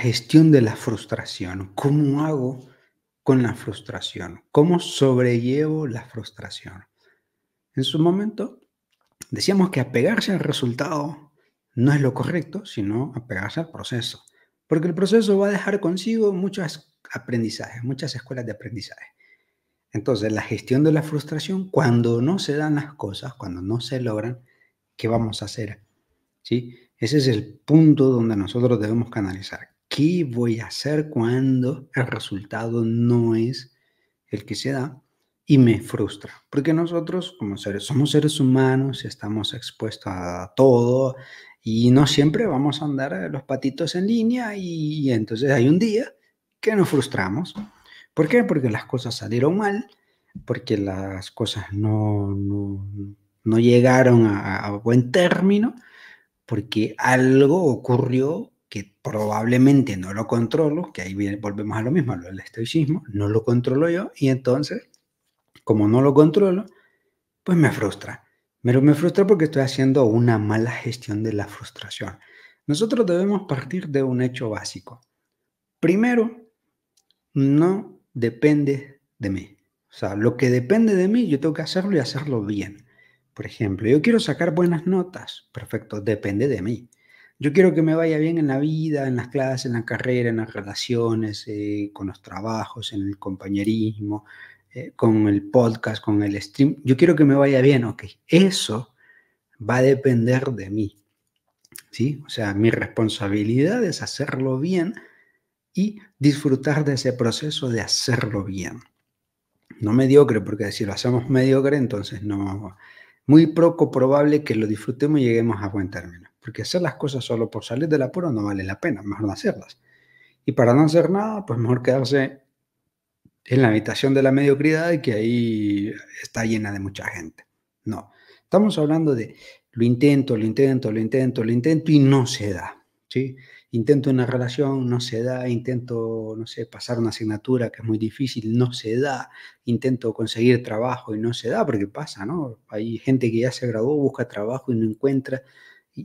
gestión de la frustración. ¿Cómo hago con la frustración? ¿Cómo sobrellevo la frustración? En su momento decíamos que apegarse al resultado no es lo correcto, sino apegarse al proceso. Porque el proceso va a dejar consigo muchos aprendizajes, muchas escuelas de aprendizaje. Entonces, la gestión de la frustración, cuando no se dan las cosas, cuando no se logran, ¿qué vamos a hacer? ¿Sí? Ese es el punto donde nosotros debemos canalizar. ¿Qué voy a hacer cuando el resultado no es el que se da? Y me frustra, porque nosotros como seres, somos seres humanos, estamos expuestos a todo y no siempre vamos a andar eh, los patitos en línea y, entonces hay un día que nos frustramos. ¿Por qué? Porque las cosas salieron mal, porque las cosas no, no, llegaron a buen término, porque algo ocurrió que probablemente no lo controlo, que ahí volvemos a lo mismo, el estoicismo, no lo controlo yo y entonces, como no lo controlo, pues me frustra. Pero me frustra porque estoy haciendo una mala gestión de la frustración. Nosotros debemos partir de un hecho básico. Primero, no depende de mí. O sea, lo que depende de mí, yo tengo que hacerlo y hacerlo bien. Por ejemplo, yo quiero sacar buenas notas. Perfecto, depende de mí yo quiero que me vaya bien en la vida, en las clases, en la carrera, en las relaciones, eh, con los trabajos, en el compañerismo, eh, con el podcast, con el stream. Yo quiero que me vaya bien, ok. Eso va a depender de mí. ¿Sí? O sea, mi responsabilidad es hacerlo bien y disfrutar de ese proceso de hacerlo bien. No mediocre, porque si lo hacemos mediocre, entonces no. Muy poco probable que lo disfrutemos y lleguemos a buen término porque hacer las cosas solo por salir del apuro no vale la pena, mejor no hacerlas. Y para no hacer nada, pues mejor quedarse en la habitación de la mediocridad y que ahí está llena de mucha gente. No, estamos hablando de lo intento, lo intento, lo intento, lo intento y no se da. ¿sí? Intento una relación, no se da, intento, no sé, pasar una asignatura que es muy difícil, no se da, intento conseguir trabajo y no se da, porque pasa, ¿no? Hay gente que ya se graduó, busca trabajo y no encuentra,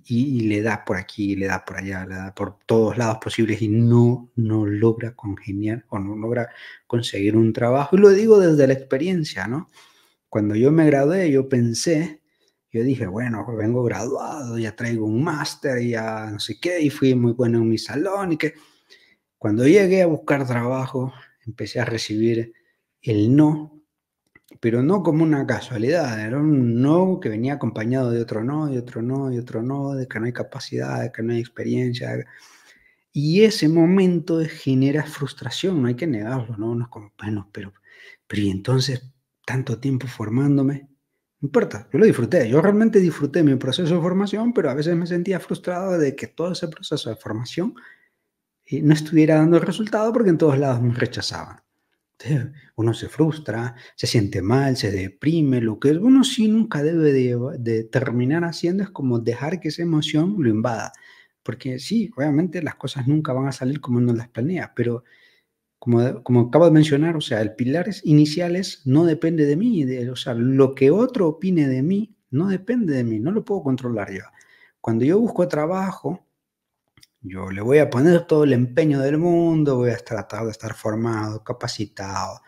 y, le da por aquí, le da por allá, le da por todos lados posibles y no, no logra congeniar o no logra conseguir un trabajo. Y lo digo desde la experiencia, ¿no? Cuando yo me gradué, yo pensé, yo dije, bueno, pues vengo graduado, ya traigo un máster, ya no sé qué, y fui muy bueno en mi salón y que... Cuando llegué a buscar trabajo, empecé a recibir el no pero no como una casualidad, era un no que venía acompañado de otro no, y otro no, y otro no, de que no hay capacidad, de que no hay experiencia. Y ese momento genera frustración, no hay que negarlo, ¿no? Nos bueno, pero, pero y entonces tanto tiempo formándome, no importa, yo lo disfruté, yo realmente disfruté mi proceso de formación, pero a veces me sentía frustrado de que todo ese proceso de formación eh, no estuviera dando resultado porque en todos lados me rechazaban uno se frustra, se siente mal, se deprime, lo que uno sí nunca debe de, terminar haciendo es como dejar que esa emoción lo invada, porque sí, obviamente las cosas nunca van a salir como uno las planea, pero como, como acabo de mencionar, o sea, el pilar inicial es no depende de mí, o sea, lo que otro opine de mí no depende de mí, no lo puedo controlar yo. Cuando yo busco trabajo, yo le voy a poner todo el empeño del mundo, voy a tratar de estar formado, capacitado,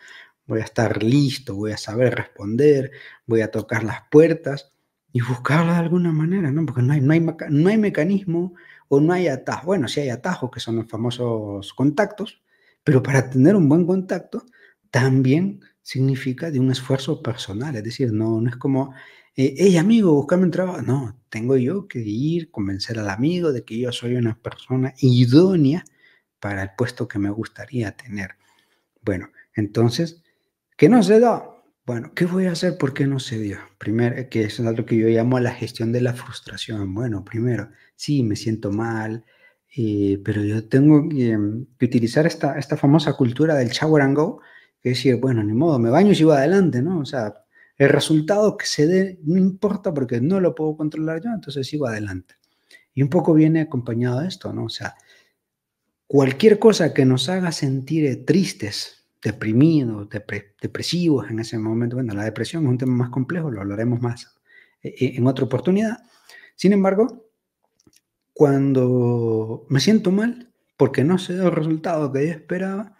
voy a estar listo, voy a saber responder, voy a tocar las puertas y buscarlo de alguna manera, ¿no? Porque no hay, no hay, mecanismo o no hay atajo. Bueno, sí hay atajos, que son los famosos contactos, pero para tener un buen contacto también significa de un esfuerzo personal. Es decir, no, no es como eh, hey amigo, buscame un trabajo. No, tengo yo que ir, convencer al amigo de que yo soy una persona idónea para el puesto que me gustaría tener. Bueno, entonces, ¿qué no se da? Bueno, ¿qué voy a hacer? porque no se dio? Primero, eh, que es algo que yo llamo la gestión de la frustración. Bueno, primero, sí, me siento mal, eh, pero yo tengo em, que, utilizar esta, esta famosa cultura del shower and go, que es decir, bueno, ni modo, me baño y sigo adelante, ¿no? O sea, el resultado que se dé no importa porque no lo puedo controlar yo, entonces sigo adelante. Y un poco viene acompañado de esto, ¿no? O sea, cualquier cosa que nos haga sentir tristes, deprimidos, depresivos en ese momento, bueno, la depresión es un tema más complejo, lo hablaremos más eh, eh, en otra oportunidad. Sin embargo, cuando me siento mal porque no sé el resultado que yo esperaba,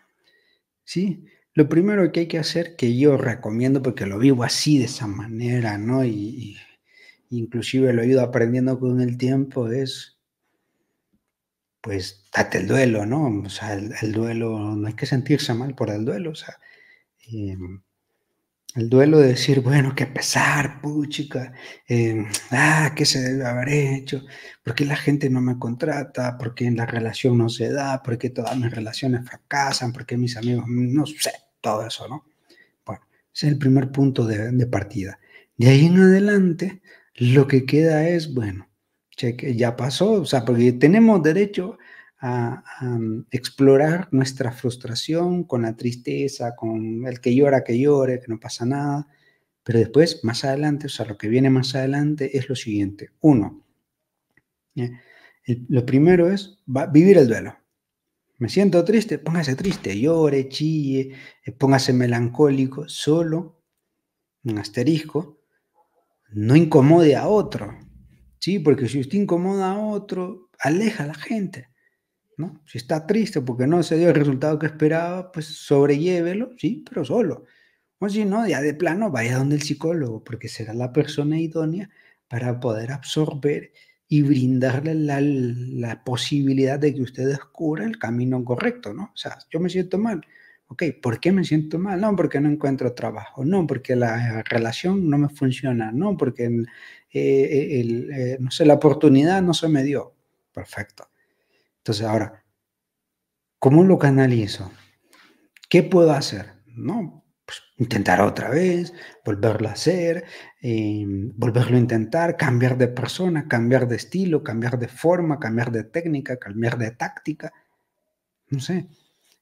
¿sí? Lo primero que hay que hacer, que yo recomiendo, porque lo vivo así de esa manera, ¿no? Y, inclusive lo he ido aprendiendo con el tiempo, es pues date el duelo, ¿no? O sea, el, duelo, no hay que sentirse mal por el duelo, o sea, em, el duelo de decir, bueno, qué pesar, puchica, em, ah, qué se debe haber hecho, por qué la gente no me contrata, por qué la relación no se da, por qué todas mis relaciones fracasan, por qué mis amigos, no sé, todo eso, ¿no? Bueno, ese es el primer punto de, partida. De ahí en adelante, lo que queda es, bueno, cheque, ya pasó, o sea, porque tenemos derecho a, um, explorar nuestra frustración con la tristeza, con el que llora, que llore, que no pasa nada. Pero después, más adelante, o sea, lo que viene más adelante es lo siguiente. Uno, ¿eh? lo primero es vivir el duelo. Me siento triste, póngase triste, llore, chille, eh, póngase melancólico, solo, un asterisco, no incomode a otro, ¿sí? Porque si usted incomoda a otro, aleja a la gente, ¿no? Si está triste porque no se dio el resultado que esperaba, pues sobrellévelo, ¿sí? Pero solo. O si no, ya de plano, vaya donde el psicólogo, porque será la persona idónea para poder absorber y brindarle la, posibilidad de que usted descubra el camino correcto, ¿no? O sea, yo me siento mal. Ok, ¿por qué me siento mal? No, porque no encuentro trabajo, no, porque la eh, relación no me funciona, no, porque eh, eh, no sé, la oportunidad no se me dio. Perfecto. Entonces, ahora, ¿cómo lo canalizo? ¿Qué puedo hacer? No, pues, intentar otra vez, volverlo a hacer, eh, volverlo a intentar, cambiar de persona, cambiar de estilo, cambiar de forma, cambiar de técnica, cambiar de táctica. No sé.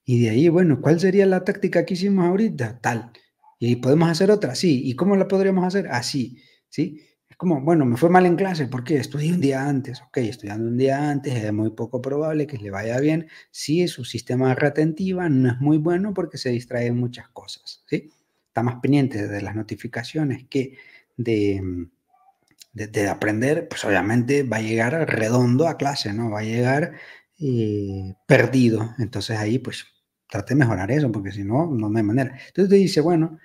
Y de ahí, bueno, ¿cuál sería la táctica que hicimos ahorita? Tal. ¿Y podemos hacer otra? Sí. ¿Y cómo la podríamos hacer? Así. ¿Sí? como, bueno, me fue mal en clase, porque Estudié un día antes, ok, estudiando un día antes es muy poco probable que le vaya bien si su sistema retentiva no es muy bueno porque se distrae en muchas cosas, ¿sí? Está más pendiente de las notificaciones que de, mm, de, aprender, pues obviamente va a llegar redondo a clase, ¿no? Va a llegar eh, perdido. Entonces ahí, pues, trate de mejorar eso porque si no, no hay manera. Entonces te dice, bueno,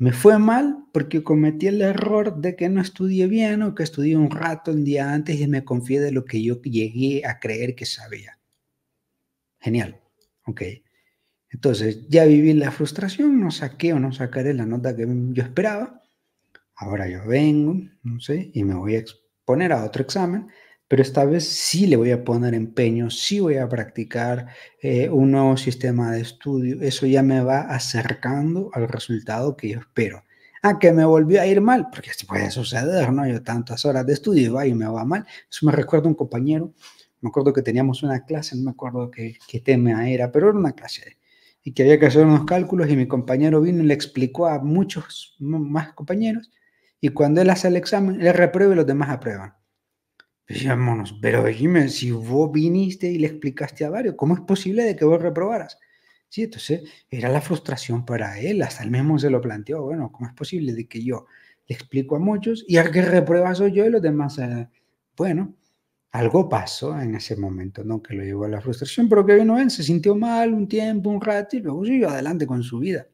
me fue mal porque cometí el error de que no estudié bien o que estudié un rato el día antes y me confié de lo que yo llegué a creer que sabía. Genial. Ok. Entonces, ya viví la frustración, no saqué o no sacaré la nota que yo esperaba. Ahora yo vengo, no sé, y me voy a exponer a otro examen pero esta vez sí le voy a poner empeño, sí voy a practicar eh, un nuevo sistema de estudio. Eso ya me va acercando al resultado que yo espero. Ah, que me volvió a ir mal, porque así puede suceder, ¿no? Yo tantas horas de estudio y va y me va mal. Eso me recuerda un compañero, me acuerdo que teníamos una clase, no me acuerdo qué tema era, pero era una clase y que había que hacer unos cálculos y mi compañero vino y le explicó a muchos más compañeros y cuando él hace el examen, él reprueba y los demás aprueban Decíamos, pero dime, si vos viniste y le explicaste a varios, ¿cómo es posible de que vos reprobaras? Sí, entonces era la frustración para él, hasta el mismo se lo planteó, bueno, ¿cómo es posible de que yo le explico a muchos y al que reprueba soy yo y los demás, eh? bueno, algo pasó en ese momento, ¿no? Que lo llevó a la frustración, pero que vino él, se sintió mal un tiempo, un rato y luego siguió adelante con su vida.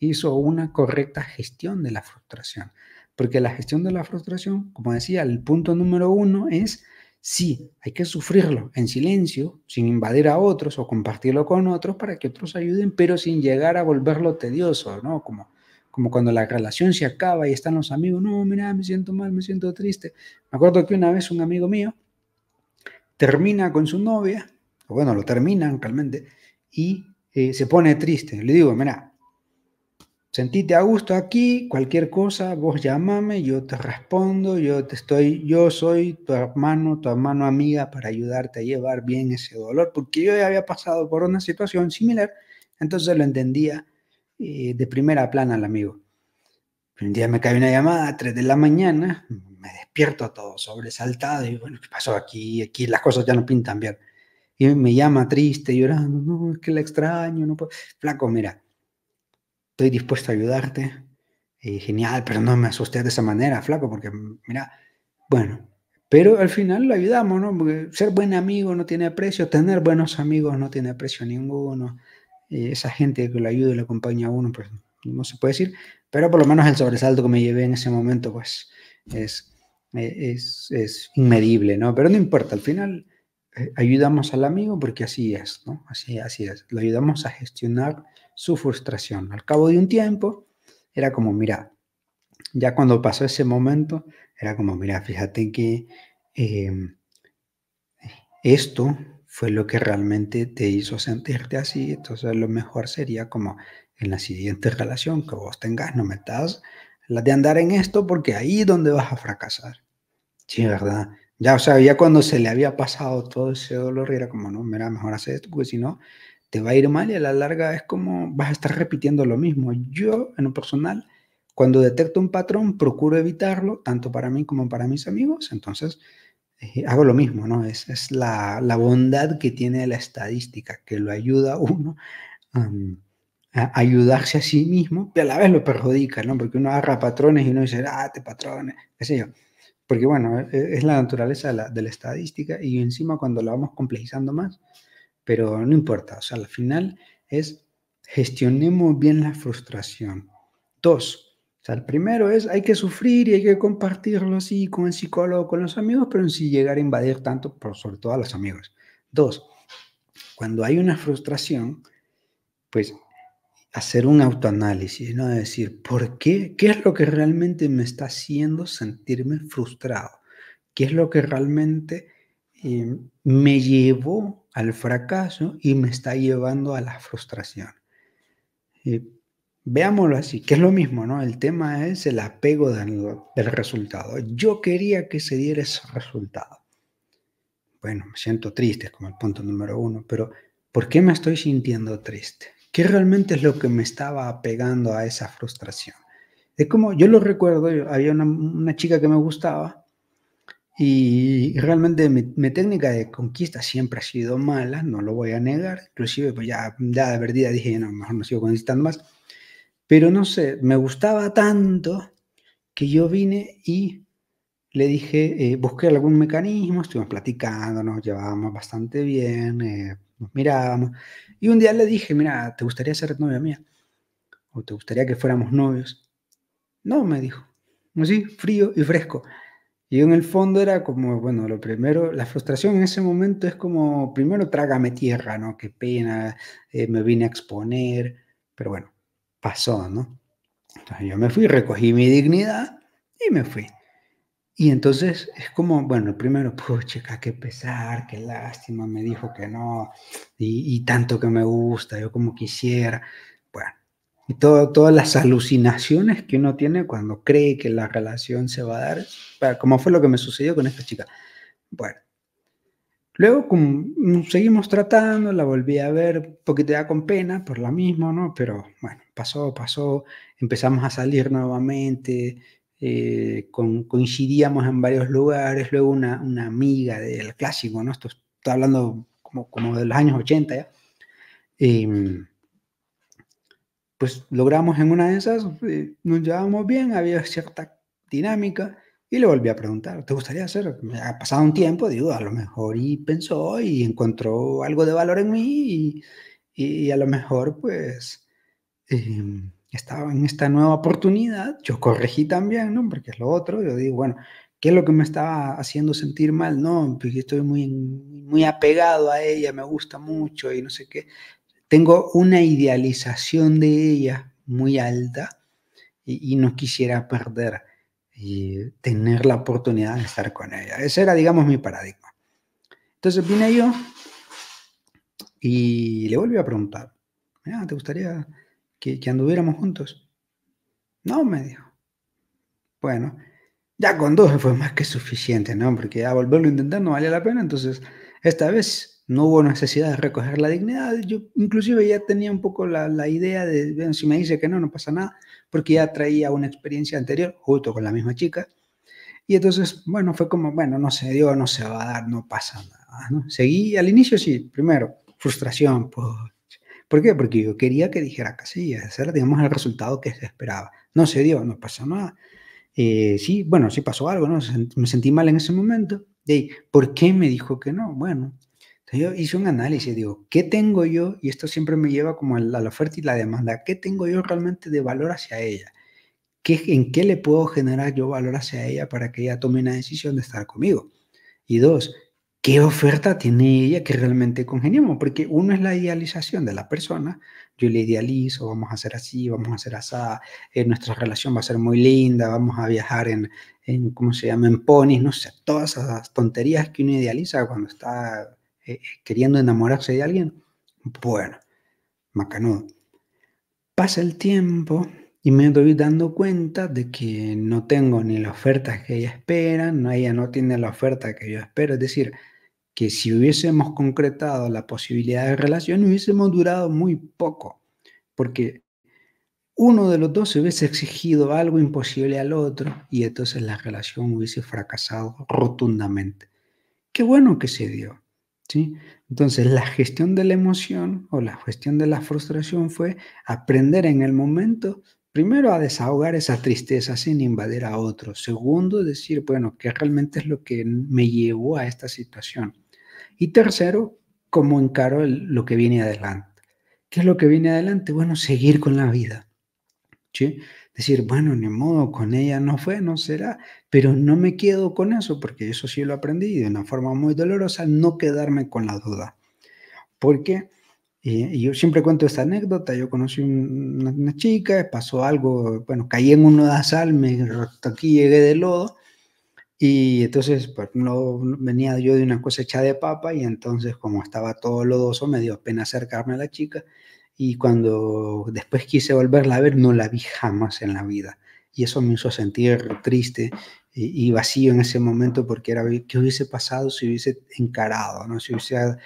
Hizo una correcta gestión de la frustración, porque la gestión de la frustración, como decía, el punto número uno es Sí, hay que sufrirlo en silencio, sin invadir a otros o compartirlo con otros para que otros ayuden, pero sin llegar a volverlo tedioso, ¿no? Como, como cuando la relación se acaba y están los amigos, no, mira, me siento mal, me siento triste. Me acuerdo que una vez un amigo mío termina con su novia, o bueno, lo terminan realmente, y eh, se pone triste. Le digo, mira, sentite a gusto aquí, cualquier cosa, vos llamame, yo te respondo, yo te estoy, yo soy tu hermano, tu hermano amiga para ayudarte a llevar bien ese dolor, porque yo ya había pasado por una situación similar, entonces lo entendía eh, de primera plana al amigo. Un día me cae una llamada a 3 de la mañana, me despierto todo sobresaltado y bueno, ¿qué pasó aquí? Aquí las cosas ya no pintan bien. Y me llama triste, llorando, no, es que la extraño, no puedo. Flaco, mira, estoy dispuesto a ayudarte. Y eh, genial, pero no me asusté de esa manera, flaco, porque mira, bueno, pero al final lo ayudamos, ¿no? ser buen amigo no tiene precio, tener buenos amigos no tiene precio ninguno. Eh, esa gente que lo ayuda y lo acompaña a uno, pues no se puede decir, pero por lo menos el sobresalto que me llevé en ese momento, pues es, eh, es, es inmedible, ¿no? Pero no importa, al final ayudamos al amigo porque así es, ¿no? Así, así es, lo ayudamos a gestionar su frustración. Al cabo de un tiempo, era como, mira, ya cuando pasó ese momento, era como, mira, fíjate que em, esto fue lo que realmente te hizo sentirte así, entonces lo mejor sería como en la siguiente relación que vos tengas, no metas la de andar en esto porque ahí es donde vas a fracasar. Sí, ¿verdad? Ya, o sea, ya cuando se le había pasado todo ese dolor, era como, no, mira, mejor hacer esto, porque si no, te va a ir mal y a la larga es como vas a estar repitiendo lo mismo. Yo, en un personal, cuando detecto un patrón, procuro evitarlo, tanto para mí como para mis amigos, entonces eh, hago lo mismo, ¿no? Es, es la, la, bondad que tiene la estadística, que lo ayuda a uno a ayudarse a sí mismo, y a la vez lo perjudica, ¿no? Porque uno agarra patrones y uno dice, ah, te este patrones, qué sé yo. Porque bueno, e, e, es la naturaleza de la, de la estadística y encima cuando la vamos complejizando más, pero no importa, o sea, al final es gestionemos bien la frustración. Dos, o sea, el primero es hay que sufrir y hay que compartirlo así con el psicólogo, con los amigos, pero sin llegar a invadir tanto, por sobre todo a los amigos. Dos, cuando hay una frustración, pues hacer un autoanálisis, ¿no? Decir, ¿por qué? ¿Qué es lo que realmente me está haciendo sentirme frustrado? ¿Qué es lo que realmente eh, me llevó al fracaso y me está llevando a la frustración. Eh, veámoslo así, que es lo mismo, ¿no? El tema es el apego del, del resultado. Yo quería que se diera ese resultado. Bueno, me siento triste, es como el punto número uno, pero ¿por qué me estoy sintiendo triste? ¿Qué realmente es lo que me estaba apegando a esa frustración? Es como, yo lo recuerdo, había una chica que me gustaba y realmente mi, técnica de conquista siempre ha sido mala, no lo voy a negar. Inclusive, pues ya, ya de verdad dije, no, mejor no sigo conquistando más. Pero no sé, me gustaba tanto que yo vine y le dije, eh, busqué algún mecanismo, estuvimos platicando, nos llevábamos bastante bien, eh, nos mirábamos. Y un día le dije, mira, ¿te gustaría ser novia mía? ¿O te gustaría que fuéramos novios? No, me dijo. Así, frío y fresco. Y en el fondo era como, bueno, lo primero, la frustración en ese momento es como, primero trágame tierra, ¿no? Qué pena, eh, me vine a exponer, pero bueno, pasó, ¿no? Entonces yo me fui, recogí mi dignidad y me fui. Y entonces es como, bueno, primero, pucha, qué pesar, qué lástima, me dijo que no, y, y tanto que me gusta, yo como quisiera y todas las alucinaciones que uno tiene cuando cree que la relación se va a dar, como fue lo que me sucedió con esta chica. Bueno, luego como, mm, seguimos tratando, la volví a ver, un poquito ya con pena por lo mismo, ¿no? Pero bueno, pasó, pasó, empezamos a salir nuevamente, eh, coincidíamos en varios lugares, luego una, una amiga del clásico, ¿no? Esto está hablando como, como de los años 80 ya. Em, pues logramos en una de esas, eh, nos llevamos bien, había cierta dinámica, y le volví a preguntar, ¿te gustaría hacer? Me ha pasado un tiempo, digo, a lo mejor y pensó y encontró algo de valor en mí y, a lo mejor pues em, estaba en esta nueva oportunidad, yo corregí también, ¿no? Porque es lo otro, yo digo, bueno, ¿qué es lo que me estaba haciendo sentir mal? No, pues, estoy muy, muy apegado a ella, me gusta mucho y no sé qué tengo una idealización de ella muy alta y, no quisiera perder y eh, tener la oportunidad de estar con ella. Ese era, digamos, mi paradigma. Entonces vine yo y le volví a preguntar, ah, ¿te gustaría que, anduviéramos juntos? No, me dijo. Bueno, ya con dos fue más que suficiente, ¿no? Porque a volverlo a intentar no valía la pena, entonces esta vez no hubo necesidad de recoger la dignidad. Yo inclusive ya tenía un poco la, idea de, bueno, si me dice que no, no pasa nada, porque ya traía una experiencia anterior junto con la misma chica. Y entonces, bueno, fue como, bueno, no se dio, no se va a dar, no pasa nada. Seguí, al inicio sí, primero, frustración. Pues, ¿Por qué? Porque yo quería que dijera que sí, hacer, digamos, el resultado que se esperaba. No se dio, no pasa nada. Eh, sí, bueno, sí pasó algo, ¿no? Me sentí mal en ese momento. ¿Por qué me dijo que no? Bueno, yo hice un análisis, digo, ¿qué tengo yo? Y esto siempre me lleva como a la, oferta y la demanda. ¿Qué tengo yo realmente de valor hacia ella? ¿Qué, ¿En qué le puedo generar yo valor hacia ella para que ella tome una decisión de estar conmigo? Y dos, ¿qué oferta tiene ella que realmente congeniemos? Porque uno es la idealización de la persona. Yo le idealizo, vamos a hacer así, vamos a hacer así, eh, nuestra relación va a ser muy linda, vamos a viajar en, en ¿cómo se llama?, en ponis, no sé, todas esas tonterías que uno idealiza cuando está eh, queriendo enamorarse de alguien? Bueno, macanudo. Pasa el tiempo y me doy dando cuenta de que no tengo ni la oferta que ella espera, no, ella no tiene la oferta que yo espero. Es decir, que si hubiésemos concretado la posibilidad de relación, hubiésemos durado muy poco, porque uno de los dos se hubiese exigido algo imposible al otro y entonces la relación hubiese fracasado rotundamente. Qué bueno que se dio. Entonces, la gestión de la emoción o la gestión de la frustración fue aprender en el momento, primero a desahogar esa tristeza sin invadir a otro. Segundo, decir, bueno, ¿qué realmente es lo que me llevó a esta situación? Y tercero, cómo encaro lo que viene adelante. ¿Qué es lo que viene adelante? Bueno, seguir con la vida. ¿sí? decir, bueno, ni modo, con ella no fue, no será, pero no me quedo con eso, porque eso sí lo aprendí de una forma muy dolorosa, no quedarme con la duda. Porque eh, yo siempre cuento esta anécdota, yo conocí una, chica, pasó algo, bueno, caí en un nodazal, me aquí llegué de lodo, y entonces pues, no, venía yo de una cosecha de papa y entonces como estaba todo lodoso me dio pena acercarme a la chica y cuando después quise volverla a ver, no la vi jamás en la vida. Y eso me hizo sentir triste y, vacío en ese momento porque era qué hubiese pasado si hubiese encarado, ¿no? si hubiese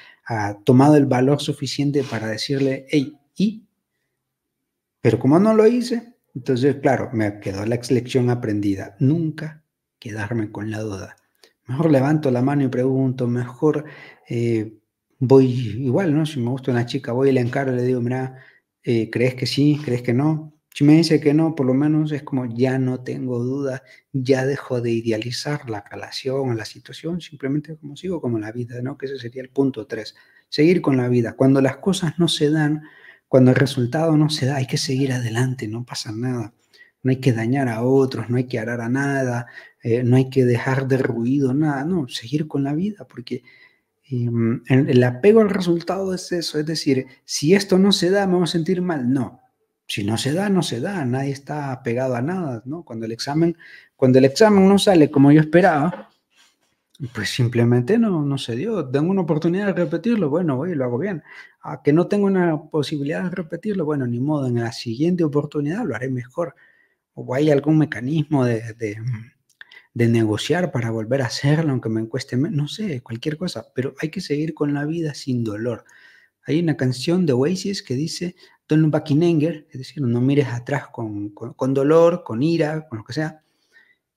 tomado el valor suficiente para decirle, hey, ¿y? Pero como no lo hice, entonces, claro, me quedó la lección aprendida. Nunca quedarme con la duda. Mejor levanto la mano y pregunto, mejor... Eh, voy igual, ¿no? Si me gusta una chica, voy y le encaro, le digo, mira, eh, ¿crees que sí? ¿Crees que no? Si me dice que no, por lo menos es como ya no tengo duda, ya dejo de idealizar la relación, la situación, simplemente como sigo como la vida, ¿no? Que ese sería el punto tres, seguir con la vida. Cuando las cosas no se dan, cuando el resultado no se da, hay que seguir adelante, no pasa nada. No hay que dañar a otros, no hay que arar a nada, eh, no hay que dejar de ruido, nada, no, seguir con la vida, porque Mm, el apego al resultado es eso, es decir, si esto no se da, me voy a sentir mal. No, si no se da, no se da, nadie está apegado a nada, ¿no? Cuando el examen, cuando el examen no sale como yo esperaba, pues simplemente no, no se dio. Tengo una oportunidad de repetirlo, bueno, voy y lo hago bien. A ah, que no tengo una posibilidad de repetirlo, bueno, ni modo, en la siguiente oportunidad lo haré mejor. O hay algún mecanismo de de negociar para volver a hacerlo, aunque me cueste, no sé, cualquier cosa, pero hay que seguir con la vida sin dolor. Hay una canción de Oasis que dice, Don't look back in anger es decir, no mires atrás con, dolor, con ira, con lo que sea.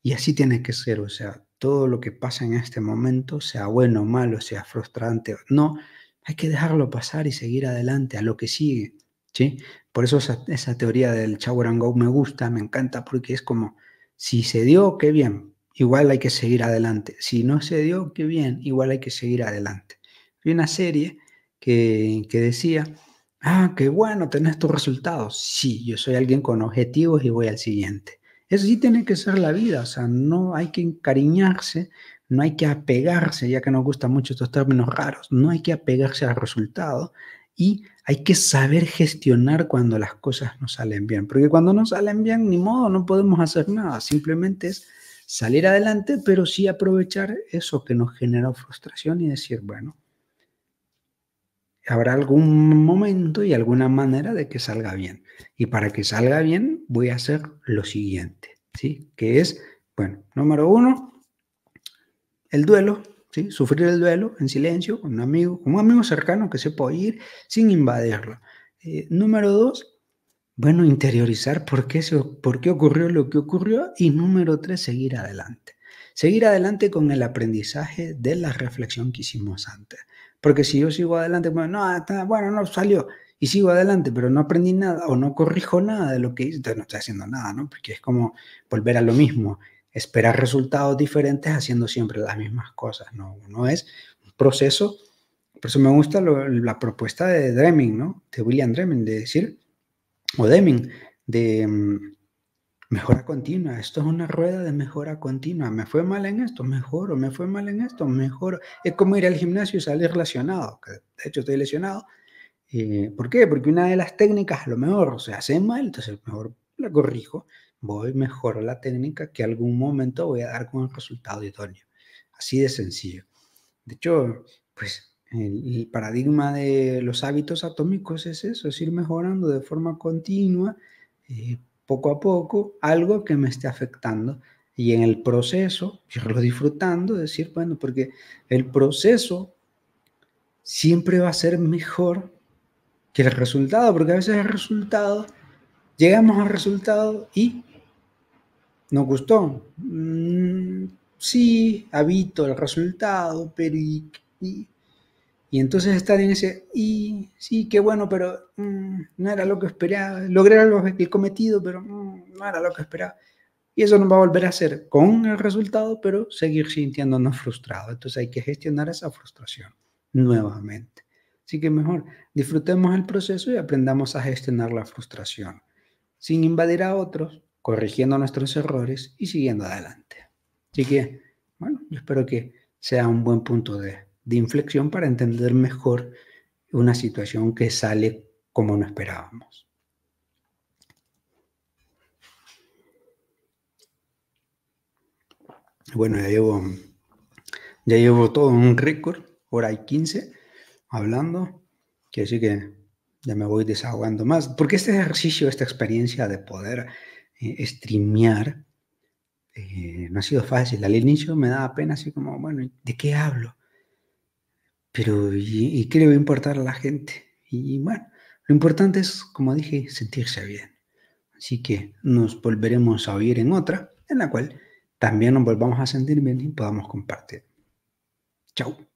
Y así tiene que ser, o sea, todo lo que pasa en este momento, sea bueno o malo, sea frustrante o no, hay que dejarlo pasar y seguir adelante a lo que sigue, ¿sí? Por eso esa, teoría del Chow and Go me gusta, me encanta, porque es como, si se dio, qué bien, igual hay que seguir adelante. Si no se dio, qué bien, igual hay que seguir adelante. Vi una serie que, decía, ah, qué bueno, tenés tus resultados. Sí, yo soy alguien con objetivos y voy al siguiente. Eso sí tiene que ser la vida, o sea, no hay que encariñarse, no hay que apegarse, ya que nos gustan mucho estos términos raros, no hay que apegarse al resultado y hay que saber gestionar cuando las cosas no salen bien, porque cuando no salen bien, ni modo, no podemos hacer nada, simplemente es salir adelante, pero sí aprovechar eso que nos genera frustración y decir, bueno, habrá algún momento y alguna manera de que salga bien. Y para que salga bien, voy a hacer lo siguiente, ¿sí? Que es, bueno, número uno, el duelo, ¿sí? Sufrir el duelo en silencio, con un amigo, con un amigo cercano que se sepa ir sin invadirlo. Eh, número dos, bueno, interiorizar por qué, se, por qué ocurrió lo que ocurrió y número tres, seguir adelante. Seguir adelante con el aprendizaje de la reflexión que hicimos antes. Porque si yo sigo adelante, bueno, no, está, bueno, no salió y sigo adelante, pero no aprendí nada o no corrijo nada de lo que hice, entonces no estoy haciendo nada, ¿no? Porque es como volver a lo mismo, esperar resultados diferentes haciendo siempre las mismas cosas, ¿no? No es un proceso, por eso me gusta la propuesta de Dreaming, ¿no? De William Dremen de decir, o Deming, de mm, mejora continua. Esto es una rueda de mejora continua. Me fue mal en esto, mejoro. Me fue mal en esto, mejoro. Es como ir al gimnasio y salir lesionado. de hecho, estoy lesionado. Eh, ¿Por qué? Porque una de las técnicas lo mejor se hace mal, entonces mejor la corrijo, voy, a la técnica que algún momento voy a dar con el resultado idóneo. Así de sencillo. De hecho, pues el, paradigma de los hábitos atómicos es eso, es ir mejorando de forma continua, eh, poco a poco, algo que me esté afectando. Y en el proceso, irlo disfrutando, decir, bueno, porque el proceso siempre va a ser mejor que el resultado, porque a veces el resultado, llegamos al resultado y nos gustó. Mm, sí, habito el resultado, pero y y entonces estar en ese, y sí, qué bueno, pero mm, no era lo que esperaba. Logré el cometido, pero mm, no era lo que esperaba. Y eso nos va a volver a hacer con el resultado, pero seguir sintiéndonos frustrados. Entonces hay que gestionar esa frustración nuevamente. Así que mejor disfrutemos el proceso y aprendamos a gestionar la frustración, sin invadir a otros, corrigiendo nuestros errores y siguiendo adelante. Así que, bueno, espero que sea un buen punto de de inflexión para entender mejor una situación que sale como no esperábamos. Bueno, ya llevo, ya llevo todo un récord, hora y 15 hablando, que así que ya me voy desahogando más, porque este ejercicio, esta experiencia de poder eh, streamear, eh, no ha sido fácil. Al inicio me daba pena así como, bueno, ¿de qué hablo? Pero, ¿y, creo qué le va a importar a la gente? Y, bueno, lo importante es, como dije, sentirse bien. Así que nos volveremos a oír en otra, en la cual también nos volvamos a sentir bien y podamos compartir. Chao.